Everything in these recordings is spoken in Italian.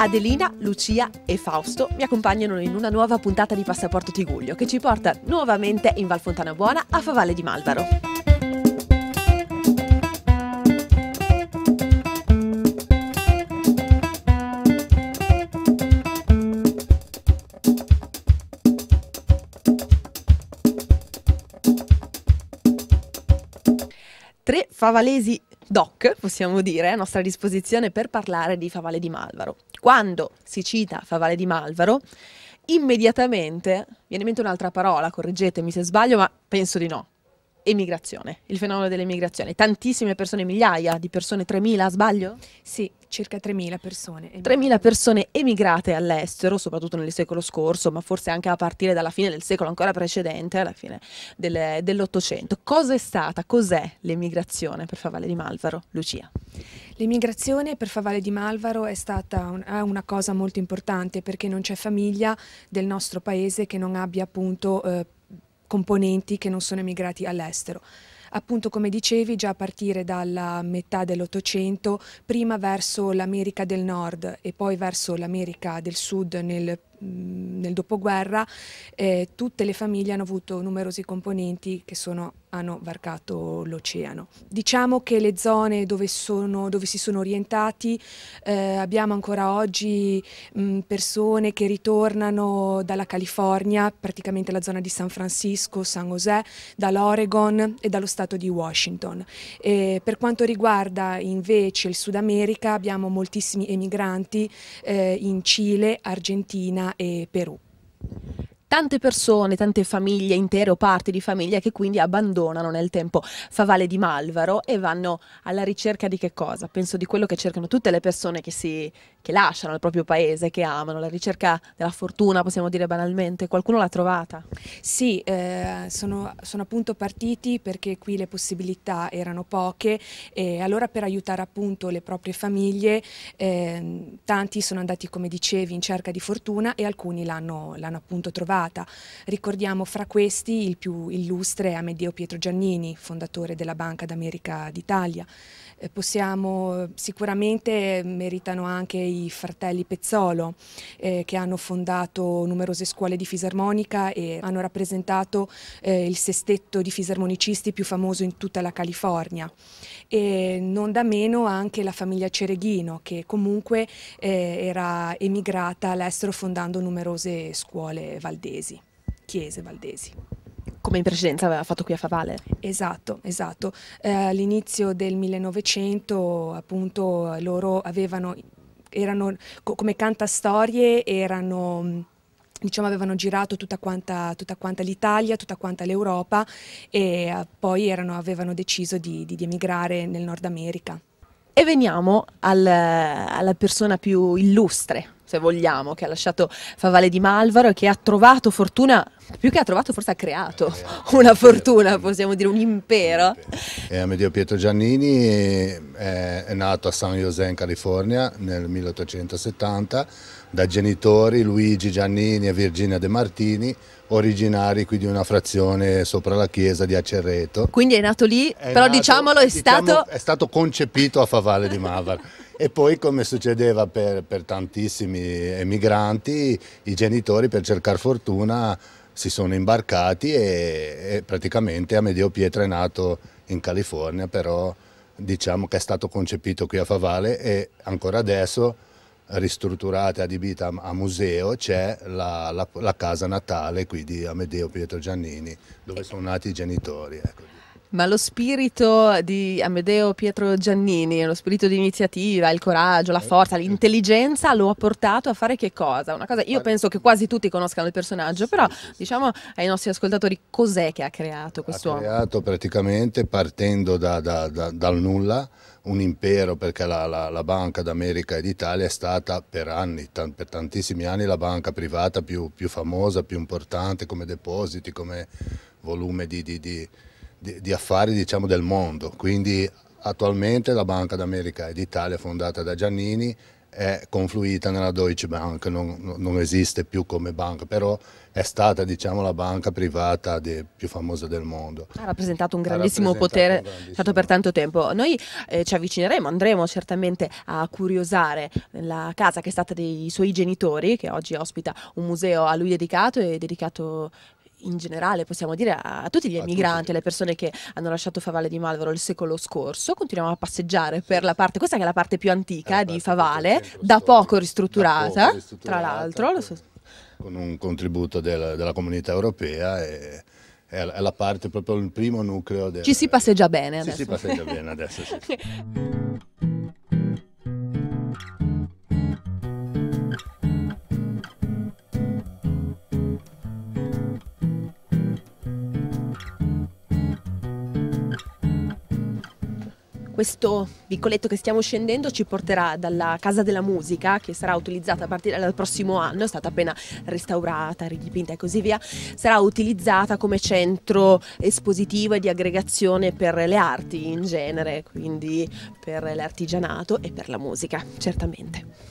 Adelina, Lucia e Fausto mi accompagnano in una nuova puntata di Passaporto Tiguglio che ci porta nuovamente in Val Fontana Buona a Favale di Malvaro. Tre favalesi doc, possiamo dire, a nostra disposizione per parlare di Favale di Malvaro. Quando si cita Favale di Malvaro, immediatamente viene in mente un'altra parola, correggetemi se sbaglio, ma penso di no emigrazione, il fenomeno dell'emigrazione. Tantissime persone, migliaia di persone, 3.000 sbaglio? Sì, circa 3.000 persone. 3.000 persone emigrate all'estero, soprattutto nel secolo scorso, ma forse anche a partire dalla fine del secolo ancora precedente, alla fine del, dell'Ottocento. Cosa è stata, cos'è l'emigrazione per Favale di Malvaro, Lucia? L'emigrazione per Favale di Malvaro è stata un, è una cosa molto importante perché non c'è famiglia del nostro paese che non abbia appunto eh, componenti che non sono emigrati all'estero appunto come dicevi già a partire dalla metà dell'Ottocento, prima verso l'America del Nord e poi verso l'America del Sud nel, nel dopoguerra, eh, tutte le famiglie hanno avuto numerosi componenti che sono hanno varcato l'oceano. Diciamo che le zone dove, sono, dove si sono orientati eh, abbiamo ancora oggi mh, mm, persone che ritornano dalla California, praticamente la zona di San Francisco, San José, dall'Oregon e dallo stato di Washington. E per quanto riguarda invece il Sud America abbiamo moltissimi emigranti eh, in Cile, Argentina e Perù tante persone, tante famiglie, intere o parti di famiglia che quindi abbandonano nel tempo Favale di Malvaro e vanno alla ricerca di che cosa? Penso di quello che cercano tutte le persone che, si, che lasciano il proprio paese, che amano, la ricerca della fortuna, possiamo dire banalmente. Qualcuno l'ha trovata? Sì, eh, sono, sono appunto partiti perché qui le possibilità erano poche e allora per aiutare appunto le proprie famiglie eh, tanti sono andati, come dicevi, in cerca di fortuna e alcuni l'hanno appunto trovata Macerata. Ricordiamo fra questi il più illustre Amedeo Pietro Giannini, fondatore della Banca d'America d'Italia. Eh, possiamo, eh, sicuramente meritano anche i fratelli Pezzolo eh, che hanno fondato numerose scuole di fisarmonica e hanno rappresentato eh, il sestetto di fisarmonicisti più famoso in tutta la California. E non da meno anche la famiglia Cereghino che comunque eh, era emigrata all'estero fondando numerose scuole valdesi. Valdesi, Chiese Valdesi. Come in precedenza aveva fatto qui a Favale. Esatto, esatto. Eh, all'inizio del 1900 appunto loro avevano, erano, co come cantastorie erano diciamo avevano girato tutta quanta, l'Italia, tutta quanta l'Europa e eh, poi erano, avevano deciso di, di, di, emigrare nel Nord America. E veniamo al, alla persona più illustre se vogliamo, che ha lasciato Favale di Malvaro e che ha trovato fortuna, più che ha trovato forse ha creato una fortuna, possiamo dire un impero. E Amedeo Pietro Giannini eh, è nato a San José in California nel 1870 da genitori Luigi Giannini e Virginia De Martini, originari qui di una frazione sopra la chiesa di Acerreto. Quindi è nato lì, è però nato, diciamolo è diciamo, stato... È stato concepito a Favale di Malvaro. e poi come succedeva per, per tantissimi emigranti, i genitori per cercare fortuna si sono imbarcati e, e praticamente Amedeo Medio Pietra è nato in California, però diciamo che è stato concepito qui a Favale e ancora adesso ristrutturata e adibita a, museo c'è la, la, la, casa natale qui di Amedeo Pietro Giannini dove ecco. sono nati i genitori. Ecco. Ma lo spirito di Amedeo Pietro Giannini, lo spirito di iniziativa, il coraggio, la eh, forza, l'intelligenza lo ha portato a fare che cosa? Una cosa, io penso che quasi tutti conoscano il personaggio, però diciamo ai nostri ascoltatori cos'è che ha creato questo uomo? Ha creato praticamente partendo da, da, da, dal nulla un impero perché la, la, la Banca d'America e d'Italia è stata per anni, tan, per tantissimi anni la banca privata più, più, famosa, più importante come depositi, come volume di, di, di di, di affari diciamo, del mondo, quindi attualmente la Banca d'America e d'Italia fondata da Giannini è confluita nella Deutsche Bank, non, non, esiste più come banca, però è stata diciamo, la banca privata de, più famosa del mondo. Ha rappresentato un grandissimo rappresentato potere, un grandissimo... per tanto tempo. Noi eh, ci avvicineremo, andremo certamente a curiosare la casa che è stata dei suoi genitori, che oggi ospita un museo a lui dedicato e dedicato in generale possiamo dire a, a tutti gli emigranti, alle persone che hanno lasciato Favale di Malvaro il secolo scorso, continuiamo a passeggiare per la parte, questa che è la parte più antica eh, di Favale, da poco ristrutturata, tra l'altro. Con un contributo della, della comunità europea e è la parte proprio il primo nucleo del... Ci si passeggia bene adesso. Ci si passeggia bene adesso. Sì. questo vicoletto che stiamo scendendo ci porterà dalla Casa della Musica, che sarà utilizzata a partire dal prossimo anno, è stata appena restaurata, ridipinta e così via, sarà utilizzata come centro espositivo e di aggregazione per le arti in genere, quindi per l'artigianato e per la musica, certamente.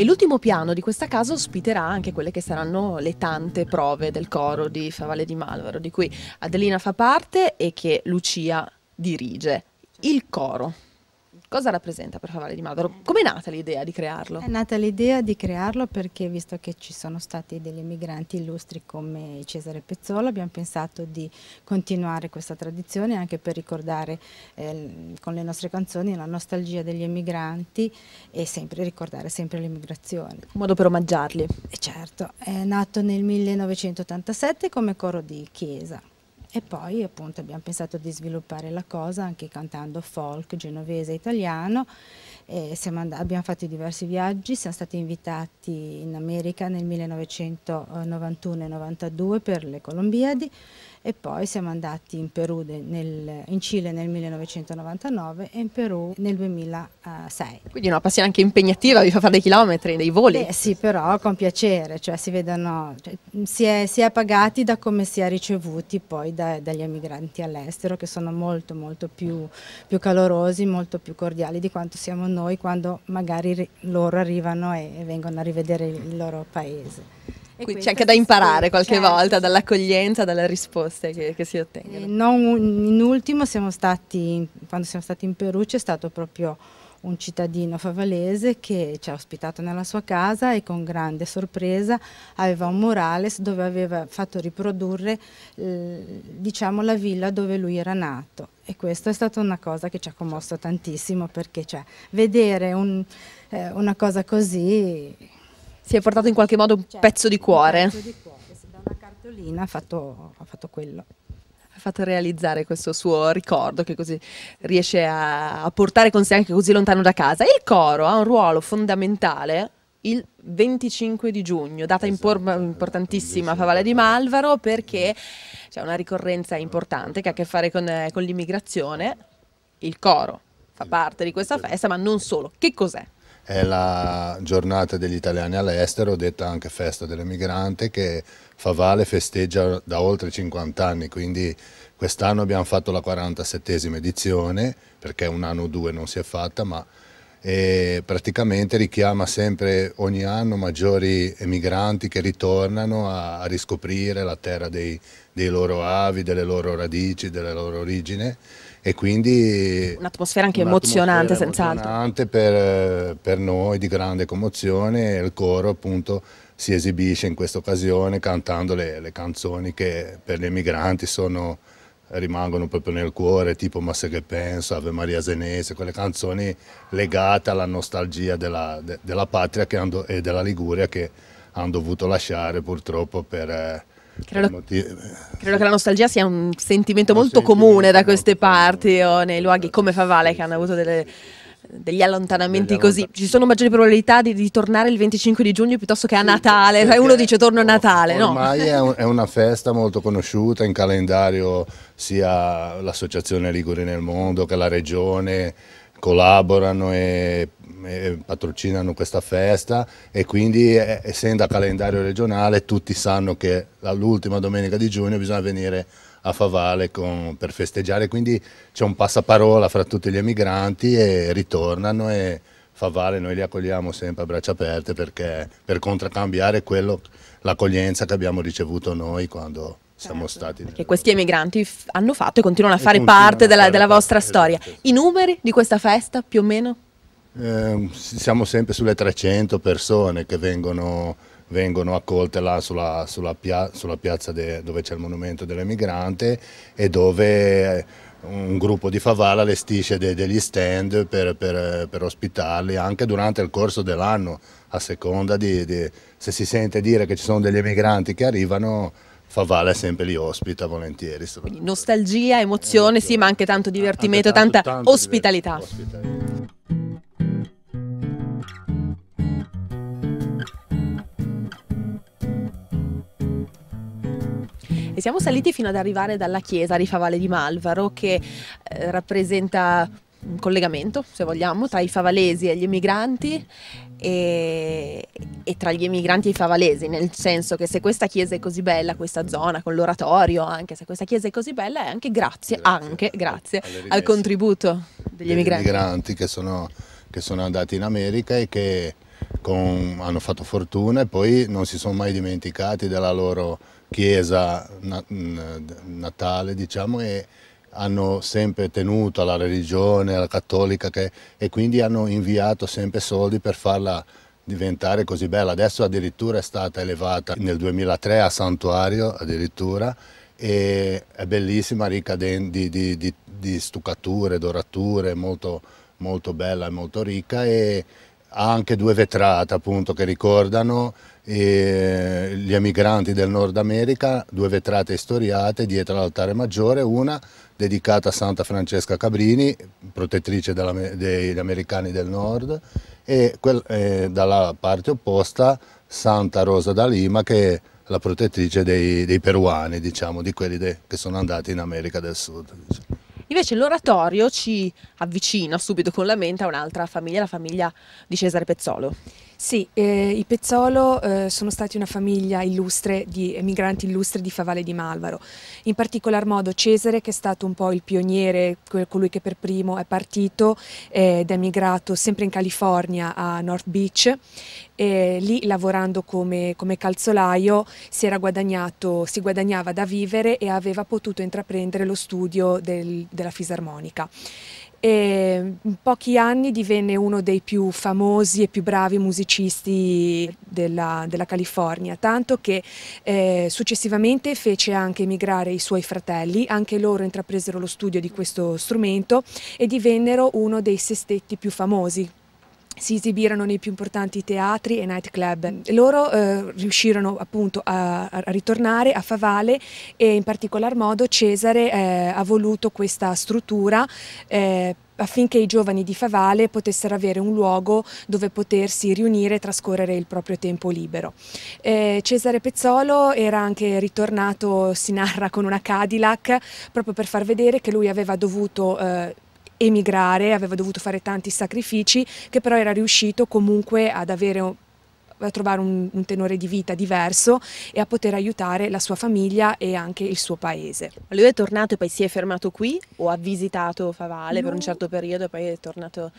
E l'ultimo piano di questa casa ospiterà anche quelle che saranno le tante prove del coro di Favale di Malvaro, di cui Adelina fa parte e che Lucia dirige. Il coro. Cosa rappresenta per Favale di Madaro? Come è nata l'idea di crearlo? È nata l'idea di crearlo perché visto che ci sono stati degli emigranti illustri come Cesare Pezzolo abbiamo pensato di continuare questa tradizione anche per ricordare eh, con le nostre canzoni la nostalgia degli emigranti e sempre ricordare sempre l'emigrazione. Un modo per omaggiarli? E certo, è nato nel 1987 come coro di chiesa. E poi appunto abbiamo pensato di sviluppare la cosa anche cantando folk genovese e italiano. abbiamo fatto diversi viaggi, siamo stati invitati in America nel 1991 e 92 per le Colombiadi e poi siamo andati in, Perù nel, in Cile nel 1999 e in Perù nel 2006. Quindi una passione anche impegnativa, vi fa fare dei chilometri, dei voli. Eh sì, però con piacere, cioè si vedono, cioè, si, è, si, è, pagati da come si è ricevuti poi da, dagli emigranti all'estero che sono molto molto più, più, calorosi, molto più cordiali di quanto siamo noi quando magari loro arrivano e, e vengono a rivedere il loro paese. Quindi c'è anche da imparare sì, qualche certo. volta dall'accoglienza, dalle risposte che, che si ottengono. Eh, non, in ultimo, siamo stati, quando siamo stati in Perù, c'è stato proprio un cittadino favalese che ci ha ospitato nella sua casa e con grande sorpresa aveva un murales dove aveva fatto riprodurre diciamo, la villa dove lui era nato e questa è stata una cosa che ci ha commosso tantissimo perché cioè, vedere un, eh, una cosa così si è portato in qualche modo un certo, pezzo di cuore. Un pezzo di cuore, da una cartolina ha fatto, ha fatto quello fatto realizzare questo suo ricordo che così riesce a, a, portare con sé anche così lontano da casa. Il coro ha un ruolo fondamentale il 25 di giugno, data esatto, esatto importantissima a Favale di Malvaro perché mm. c'è una ricorrenza importante che ha a che fare con, eh, con l'immigrazione. Il coro fa parte di questa festa, ma non solo. Che cos'è? è la giornata degli italiani all'estero, detta anche festa dell'emigrante, che Favale festeggia da oltre 50 anni, quindi quest'anno abbiamo fatto la 47esima edizione, perché un anno o due non si è fatta, ma e praticamente richiama sempre ogni anno maggiori emigranti che ritornano a, a riscoprire la terra dei, dei, loro avi, delle loro radici, della loro origine e quindi un'atmosfera anche emozionante senz'altro. Emozionante per, per noi di grande commozione e il coro appunto si esibisce in questa occasione cantando le, le canzoni che per gli emigranti sono rimangono proprio nel cuore, tipo Ma se che penso, Ave Maria Zenese, quelle canzoni legate alla nostalgia della, de, della patria hanno, e della Liguria che hanno dovuto lasciare purtroppo per... Eh, credo, eh, credo, che la nostalgia sia un sentimento molto comune da queste parti o nei luoghi come Favale che hanno avuto delle degli allontanamenti degli così. Allontan- Ci sono maggiori probabilità di, di, tornare il 25 di giugno piuttosto che a Natale. Cioè, perché uno dice torno a Natale. ormai no. è, un, è, una festa molto conosciuta in calendario sia l'Associazione Liguri nel Mondo che la Regione collaborano e, e patrocinano questa festa e quindi essendo a calendario regionale tutti sanno che l'ultima domenica di giugno bisogna venire a a Favale con, per festeggiare, quindi c'è un passaparola fra tutti gli emigranti e ritornano e Favale noi li accogliamo sempre a braccia aperte perché, per contraccambiare l'accoglienza che abbiamo ricevuto noi quando siamo certo. stati. Perché questi emigranti hanno fatto e continuano a fare continuano parte a fare della, della parte vostra storia. I numeri di questa festa più o meno? Eh, siamo sempre sulle 300 persone che vengono vengono accolte là sulla, sulla, pia, sulla piazza de, dove c'è il monumento dell'emigrante e dove eh, un gruppo di favela allestisce de, degli stand per, per, per, ospitarli anche durante il corso dell'anno, a seconda di, di, se si sente dire che ci sono degli emigranti che arrivano. Favale sempre li ospita volentieri. Quindi nostalgia, emozione, sì, ma anche tanto divertimento, anche tanto, tanta tanto ospitalità. Divertimento, ospitalità. perché siamo saliti fino ad arrivare dalla chiesa Rifavale di Malvaro che eh, rappresenta un collegamento, se vogliamo, tra i favalesi e gli emigranti e, e, tra gli emigranti e i favalesi, nel senso che se questa chiesa è così bella, questa zona con l'oratorio, anche se questa chiesa è così bella, è anche grazie, grazie anche grazie al contributo degli, degli emigranti. emigranti che, sono, che sono, andati in America e che con, hanno fatto fortuna e poi non si sono mai dimenticati della loro chiesa natale, diciamo, e hanno sempre tenuto alla religione, alla cattolica, che, e quindi hanno inviato sempre soldi per farla diventare così bella. Adesso addirittura è stata elevata nel 2003 a santuario, addirittura, e è bellissima, ricca di, di, di, di stuccature, dorature, molto, molto bella e molto ricca, e ha anche due vetrate appunto che ricordano gli emigranti del Nord America, due vetrate storiate dietro l'altare maggiore, una dedicata a Santa Francesca Cabrini, protettrice degli americani del Nord, e eh, dalla parte opposta Santa Rosa da Lima che è la protettrice dei, dei peruani, diciamo, di quelli de, che sono andati in America del Sud. Diciamo. Invece l'oratorio ci avvicina subito con la mente a un'altra famiglia, la famiglia di Cesare Pezzolo. Sì, eh, i Pezzolo eh, sono stati una famiglia illustre di emigranti illustri di Favale di Malvaro, in particolar modo Cesare che è stato un po' il pioniere, colui che per primo è partito eh, ed è emigrato sempre in California a North Beach, lì lavorando come, come calzolaio si, si, guadagnava da vivere e aveva potuto intraprendere lo studio del, della fisarmonica e in pochi anni divenne uno dei più famosi e più bravi musicisti della, della California, tanto che eh, successivamente fece anche emigrare i suoi fratelli, anche loro intrapresero lo studio di questo strumento e divennero uno dei sestetti più famosi, si esibirono nei più importanti teatri e nightclub. Loro eh, riuscirono appunto a, a, ritornare a Favale e in particolar modo Cesare eh, ha voluto questa struttura eh, affinché i giovani di Favale potessero avere un luogo dove potersi riunire e trascorrere il proprio tempo libero. Eh, Cesare Pezzolo era anche ritornato, si narra, con una Cadillac proprio per far vedere che lui aveva dovuto eh, emigrare, aveva dovuto fare tanti sacrifici che però era riuscito comunque ad avere a trovare un, un tenore di vita diverso e a poter aiutare la sua famiglia e anche il suo paese. Lui è tornato e poi si è fermato qui o ha visitato Favale no. per un certo periodo e poi è tornato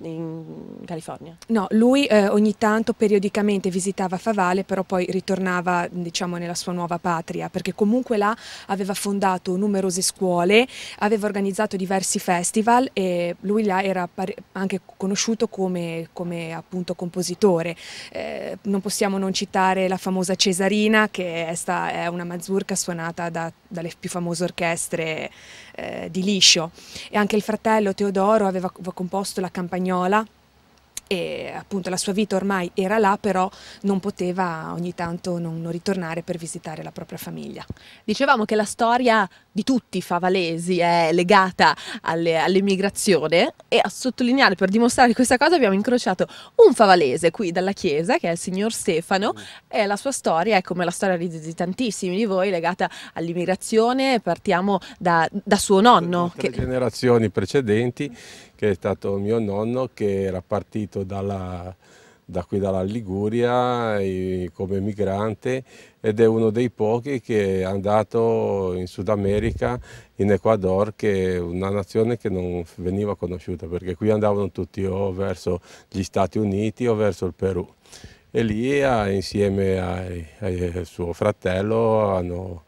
in California? No, lui eh, ogni tanto periodicamente visitava Favale però poi ritornava diciamo nella sua nuova patria perché comunque là aveva fondato numerose scuole, aveva organizzato diversi festival e lui là era anche conosciuto come, come appunto compositore. Eh, non possiamo non citare la famosa Cesarina, che è, sta, è una mazurka suonata da, dalle più famose orchestre eh, di Liscio. E anche il fratello Teodoro aveva, aveva composto la campagnola, e appunto la sua vita ormai era là, però non poteva ogni tanto non, ritornare per visitare la propria famiglia. Dicevamo che la storia di tutti i favalesi è legata all'emigrazione all e a sottolineare, per dimostrare questa cosa, abbiamo incrociato un favalese qui dalla chiesa, che è il signor Stefano, e la sua storia è come la storia di, tantissimi di voi legata all'immigrazione, partiamo da, da, suo nonno. Da che... generazioni precedenti che è stato mio nonno che era partito dalla, da qui dalla Liguria come migrante ed è uno dei pochi che è andato in Sud America, in Ecuador, che è una nazione che non veniva conosciuta perché qui andavano tutti o verso gli Stati Uniti o verso il Perù. E lì insieme al suo fratello hanno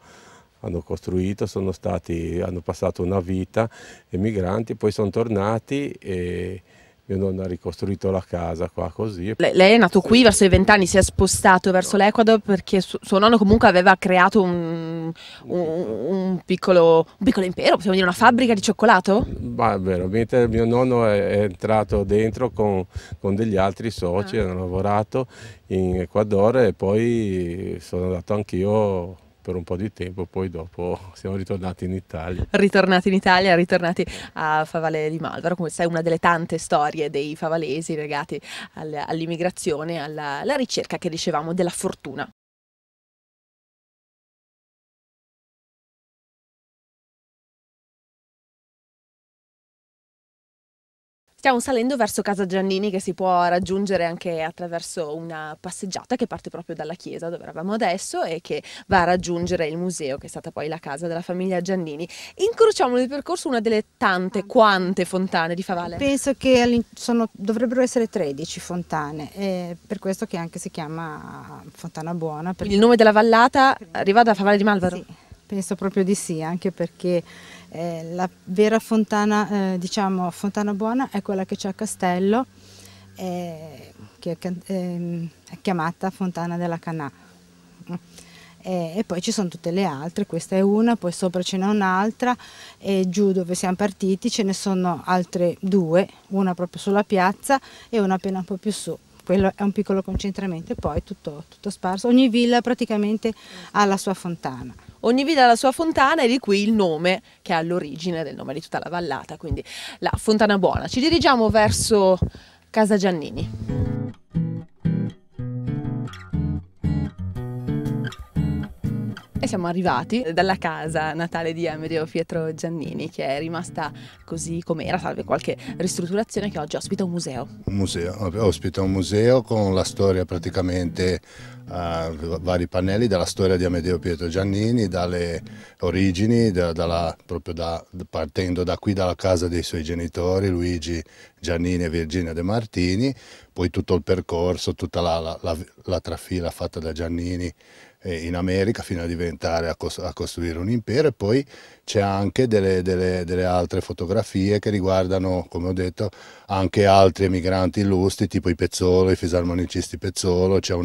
hanno costruito, stati, hanno passato una vita emigranti, poi sono tornati e mio nonno ha ricostruito la casa qua così. Le, lei è nato qui verso i vent'anni, si è spostato verso no. l'Ecuador perché su, suo nonno comunque aveva creato un, un, un, piccolo, un, piccolo, impero, possiamo dire una fabbrica di cioccolato? Ma è vero, mio nonno è, entrato dentro con, con degli altri soci, ah. hanno lavorato in Ecuador e poi sono andato anch'io per un po' di tempo, poi dopo siamo ritornati in Italia. Ritornati in Italia, ritornati a Favale di Malvaro, come sai una delle tante storie dei favalesi legate all'immigrazione, alla, alla ricerca che dicevamo della fortuna. Stiamo salendo verso Casa Giannini che si può raggiungere anche attraverso una passeggiata che parte proprio dalla chiesa dove eravamo adesso e che va a raggiungere il museo che è stata poi la casa della famiglia Giannini. Incrociamo nel percorso una delle tante, ah. quante fontane di Favale. Penso che sono, dovrebbero essere 13 fontane, eh, per questo che anche si chiama Fontana Buona. Il nome della vallata arriva da Favale di Malvaro? Sì, penso proprio di sì, anche perché eh, la vera fontana, eh, diciamo, fontana buona è quella che c'è a Castello, eh, che è, ehm, chiamata Fontana della Canà. Eh, e, poi ci sono tutte le altre, questa è una, poi sopra ce n'è un'altra e giù dove siamo partiti ce ne sono altre due, una proprio sulla piazza e una appena un po' più su. Quello è un piccolo concentramento e poi tutto, tutto sparso. Ogni villa praticamente ha la sua fontana. Ogni villa ha la sua fontana e di qui il nome che è all'origine del nome di tutta la vallata, quindi la Fontana Buona. Ci dirigiamo verso Casa Giannini. E siamo arrivati dalla casa natale di Amedeo Pietro Giannini, che è rimasta così com'era, salve qualche ristrutturazione, che oggi ospita un museo. Un museo, ospita un museo con la storia praticamente a vari pannelli della storia di Amedeo Pietro Giannini, dalle origini, da, dalla, proprio da, partendo da qui dalla casa dei suoi genitori, Luigi Giannini e Virginia De Martini, poi tutto il percorso, tutta la, la, la, la trafila fatta da Giannini in America fino a diventare a, cos a costruire un impero e poi c'è anche delle, delle, delle, altre fotografie che riguardano, come ho detto, anche altri emigranti illustri, tipo i Pezzolo, i fisarmonicisti Pezzolo, c'è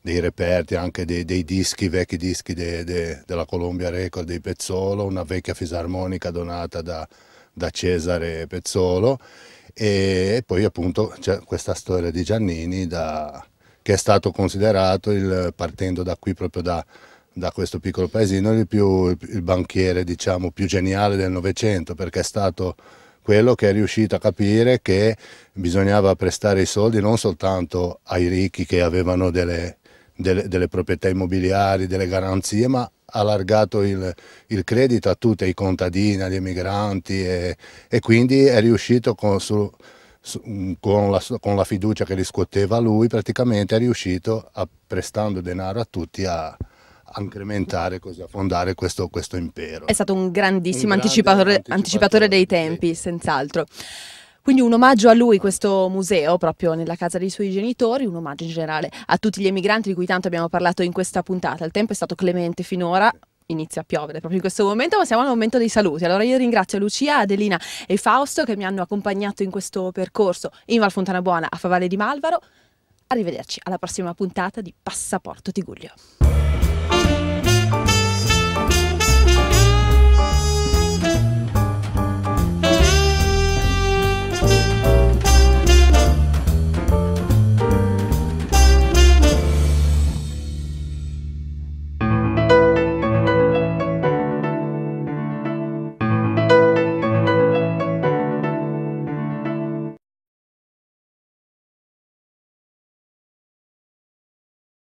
dei reperti anche dei, dei dischi, vecchi dischi de, de, della Columbia Record dei Pezzolo, una vecchia fisarmonica donata da, da Cesare Pezzolo e, e poi appunto c'è questa storia di Giannini da, che è stato considerato, il, partendo da qui proprio da, da questo piccolo paesino, il, più, il banchiere diciamo, più geniale del Novecento, perché è stato quello che è riuscito a capire che bisognava prestare i soldi non soltanto ai ricchi che avevano delle, delle, delle proprietà immobiliari, delle garanzie, ma ha allargato il, il, credito a tutti ai contadini, agli emigranti e, e quindi è riuscito con, su, Mm, con la, con la fiducia che riscuoteva lui praticamente è riuscito, a, prestando denaro a tutti, a, a incrementare, così, a fondare questo, questo, impero. È stato un grandissimo un anticipatore, anticipatore, anticipatore, dei tempi, sì. senz'altro. Quindi un omaggio a lui, questo museo, proprio nella casa dei suoi genitori, un omaggio in generale a tutti gli emigranti di cui tanto abbiamo parlato in questa puntata. Il tempo è stato clemente finora, inizia a piovere proprio in questo momento, ma siamo al momento dei saluti. Allora io ringrazio Lucia, Adelina e Fausto che mi hanno accompagnato in questo percorso in Val Fontana Buona a Favale di Malvaro. Arrivederci alla prossima puntata di Passaporto Tiguglio.